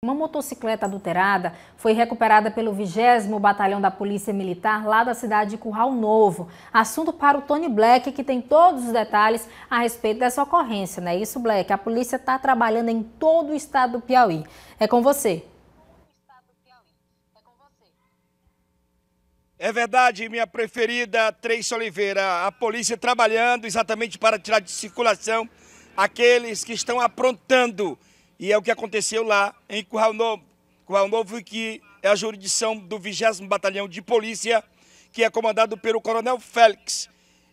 Uma motocicleta adulterada foi recuperada pelo 20 Batalhão da Polícia Militar lá da cidade de Curral Novo. Assunto para o Tony Black, que tem todos os detalhes a respeito dessa ocorrência, não é isso, Black? A polícia está trabalhando em todo o estado do Piauí. É com você. É verdade, minha preferida, Três Oliveira. A polícia trabalhando exatamente para tirar de circulação aqueles que estão aprontando e é o que aconteceu lá em Curral Novo. Curral Novo, que é a jurisdição do 20 Batalhão de Polícia, que é comandado pelo Coronel Félix.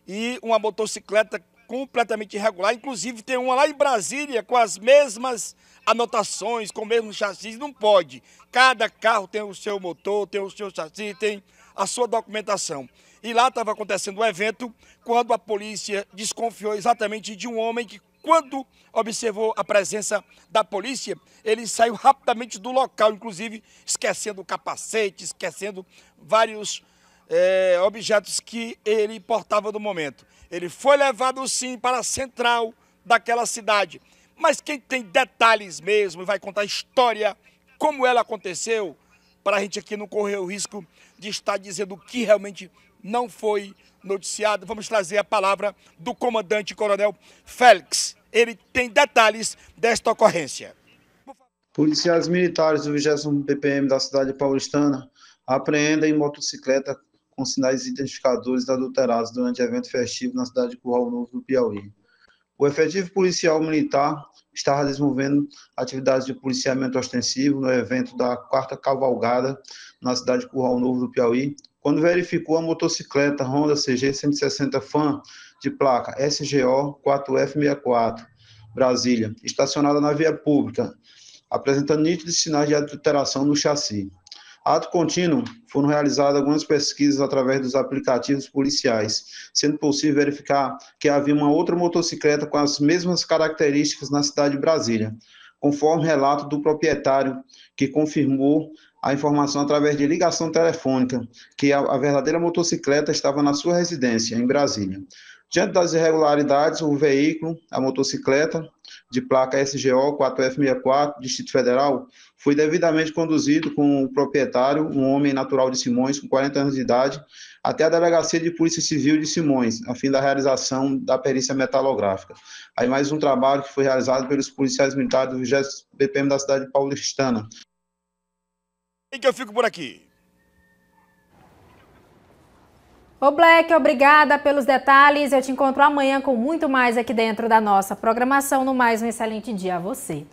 E uma motocicleta completamente irregular. Inclusive, tem uma lá em Brasília com as mesmas anotações, com o mesmo chassi. Não pode. Cada carro tem o seu motor, tem o seu chassi, tem a sua documentação. E lá estava acontecendo um evento quando a polícia desconfiou exatamente de um homem que quando observou a presença da polícia, ele saiu rapidamente do local, inclusive esquecendo o capacete, esquecendo vários é, objetos que ele portava no momento. Ele foi levado sim para a central daquela cidade. Mas quem tem detalhes mesmo e vai contar a história, como ela aconteceu, para a gente aqui não correr o risco de estar dizendo o que realmente não foi noticiado. Vamos trazer a palavra do comandante coronel Félix. Ele tem detalhes desta ocorrência. Policiais militares do 20 BPM da cidade paulistana apreendem motocicleta com sinais identificadores adulterados durante evento festivo na cidade de Curral Novo do Piauí. O efetivo policial militar estava desenvolvendo atividades de policiamento ostensivo no evento da quarta cavalgada na cidade de Curral Novo do Piauí, quando verificou a motocicleta Honda CG 160 Fan de placa SGO 4F64 Brasília, estacionada na via pública, apresentando nítidos sinais de adulteração no chassi. Ato contínuo, foram realizadas algumas pesquisas através dos aplicativos policiais, sendo possível verificar que havia uma outra motocicleta com as mesmas características na cidade de Brasília, conforme relato do proprietário, que confirmou a informação através de ligação telefônica que a, a verdadeira motocicleta estava na sua residência, em Brasília. Diante das irregularidades, o veículo, a motocicleta, de placa SGO 4F64, Distrito Federal, foi devidamente conduzido com o proprietário, um homem natural de Simões, com 40 anos de idade, até a Delegacia de Polícia Civil de Simões, a fim da realização da perícia metalográfica. Aí mais um trabalho que foi realizado pelos policiais militares do 20 BPM da cidade paulistana. E que eu fico por aqui. Ô Black, obrigada pelos detalhes. Eu te encontro amanhã com muito mais aqui dentro da nossa programação. No mais, um excelente dia a você.